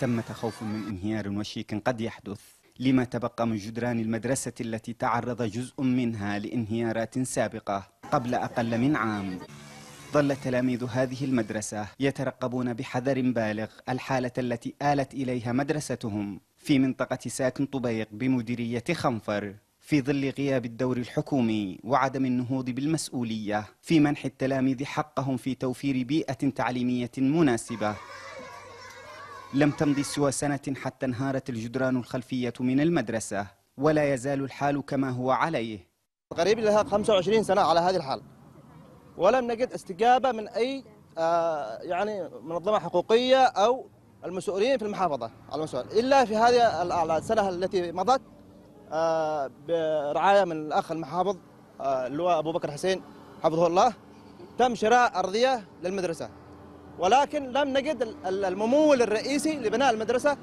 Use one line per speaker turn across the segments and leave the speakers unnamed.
ثمة خوف من انهيار وشيك قد يحدث لما تبقى من جدران المدرسة التي تعرض جزء منها لانهيارات سابقة قبل أقل من عام ظل تلاميذ هذه المدرسة يترقبون بحذر بالغ الحالة التي آلت إليها مدرستهم في منطقة ساكن طبيق بمديرية خنفر في ظل غياب الدور الحكومي وعدم النهوض بالمسؤولية في منح التلاميذ حقهم في توفير بيئة تعليمية مناسبة لم تمضي سوى سنة حتى انهارت الجدران الخلفية من المدرسة ولا يزال الحال كما هو عليه قريب لها 25 سنة على هذه الحال
ولم نجد استجابة من أي آه، يعني منظمة حقوقية أو المسؤولين في المحافظة على المسؤول إلا في هذه السنة التي مضت آه، برعاية من الأخ المحافظ آه، اللواء أبو بكر حسين حفظه الله تم شراء أرضية للمدرسة ولكن لم نجد الممول الرئيسي لبناء المدرسة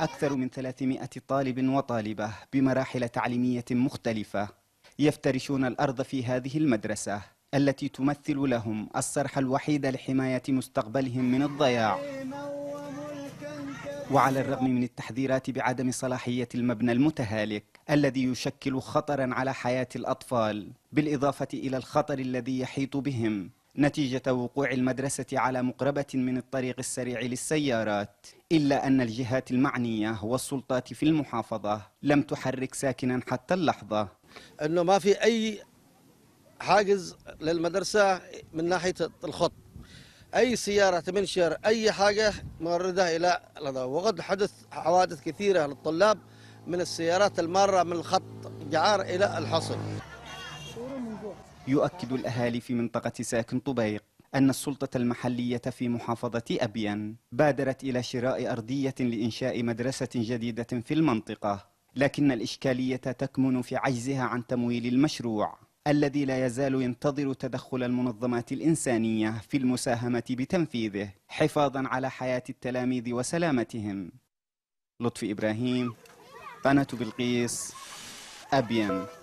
أكثر من 300 طالب وطالبة بمراحل تعليمية مختلفة يفترشون الأرض في هذه المدرسة التي تمثل لهم الصرح الوحيد لحماية مستقبلهم من الضياع وعلى الرغم من التحذيرات بعدم صلاحية المبنى المتهالك الذي يشكل خطرا على حياة الأطفال بالإضافة إلى الخطر الذي يحيط بهم نتيجة وقوع المدرسة على مقربة من الطريق السريع للسيارات إلا أن الجهات المعنية والسلطات في المحافظة لم تحرك ساكنا حتى اللحظة أنه ما في أي
حاجز للمدرسة من ناحية الخط أي سيارة تمنشر أي حاجة موردة إلى وقد حدث حوادث كثيرة للطلاب من السيارات المارة من الخط جعار إلى الحصن
يؤكد الأهالي في منطقة ساكن طبيق أن السلطة المحلية في محافظة أبيان بادرت إلى شراء أرضية لإنشاء مدرسة جديدة في المنطقة لكن الإشكالية تكمن في عجزها عن تمويل المشروع الذي لا يزال ينتظر تدخل المنظمات الإنسانية في المساهمة بتنفيذه حفاظا على حياة التلاميذ وسلامتهم لطفي إبراهيم قناة بلقيس أبيان